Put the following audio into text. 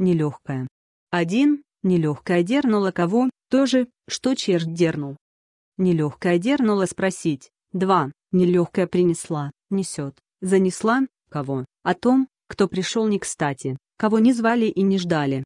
нелегкая. Один, нелегкая дернула кого, тоже, что черт дернул. Нелегкая дернула спросить. Два, нелегкая принесла, несет, занесла, кого, о том, кто пришел не кстати, кого не звали и не ждали,